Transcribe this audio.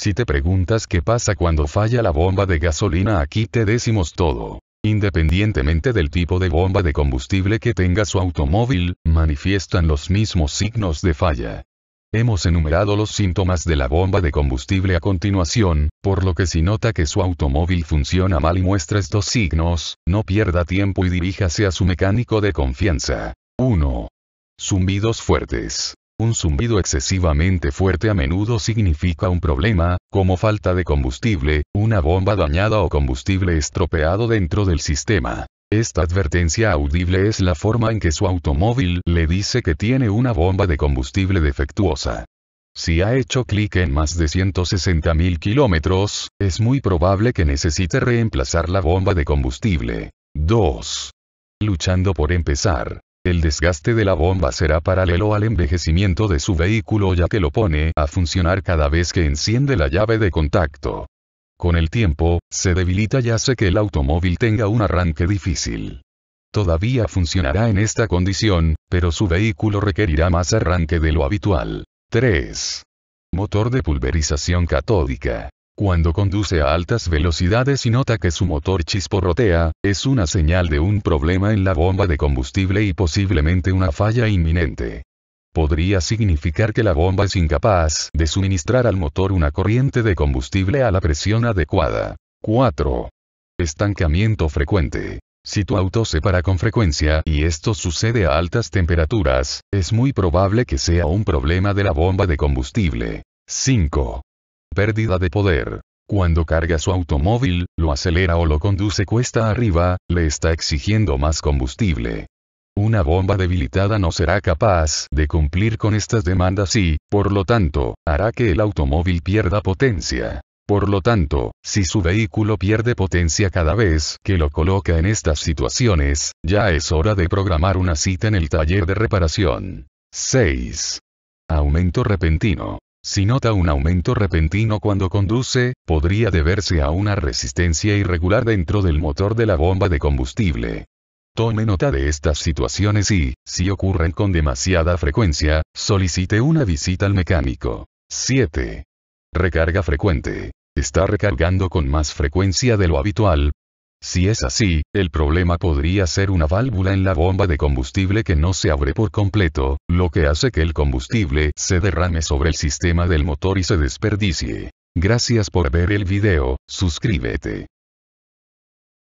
Si te preguntas qué pasa cuando falla la bomba de gasolina, aquí te decimos todo. Independientemente del tipo de bomba de combustible que tenga su automóvil, manifiestan los mismos signos de falla. Hemos enumerado los síntomas de la bomba de combustible a continuación, por lo que si nota que su automóvil funciona mal y muestra estos signos, no pierda tiempo y diríjase a su mecánico de confianza. 1. Zumbidos fuertes. Un zumbido excesivamente fuerte a menudo significa un problema, como falta de combustible, una bomba dañada o combustible estropeado dentro del sistema. Esta advertencia audible es la forma en que su automóvil le dice que tiene una bomba de combustible defectuosa. Si ha hecho clic en más de 160.000 kilómetros, es muy probable que necesite reemplazar la bomba de combustible. 2. Luchando por empezar el desgaste de la bomba será paralelo al envejecimiento de su vehículo ya que lo pone a funcionar cada vez que enciende la llave de contacto. Con el tiempo, se debilita y hace que el automóvil tenga un arranque difícil. Todavía funcionará en esta condición, pero su vehículo requerirá más arranque de lo habitual. 3. Motor de pulverización catódica. Cuando conduce a altas velocidades y nota que su motor chisporrotea, es una señal de un problema en la bomba de combustible y posiblemente una falla inminente podría significar que la bomba es incapaz de suministrar al motor una corriente de combustible a la presión adecuada. 4. Estancamiento frecuente. Si tu auto se para con frecuencia y esto sucede a altas temperaturas, es muy probable que sea un problema de la bomba de combustible. 5 pérdida de poder. Cuando carga su automóvil, lo acelera o lo conduce cuesta arriba, le está exigiendo más combustible. Una bomba debilitada no será capaz de cumplir con estas demandas y, por lo tanto, hará que el automóvil pierda potencia. Por lo tanto, si su vehículo pierde potencia cada vez que lo coloca en estas situaciones, ya es hora de programar una cita en el taller de reparación. 6. Aumento repentino. Si nota un aumento repentino cuando conduce, podría deberse a una resistencia irregular dentro del motor de la bomba de combustible. Tome nota de estas situaciones y, si ocurren con demasiada frecuencia, solicite una visita al mecánico. 7. Recarga frecuente. Está recargando con más frecuencia de lo habitual, si es así, el problema podría ser una válvula en la bomba de combustible que no se abre por completo, lo que hace que el combustible se derrame sobre el sistema del motor y se desperdicie. Gracias por ver el video, suscríbete.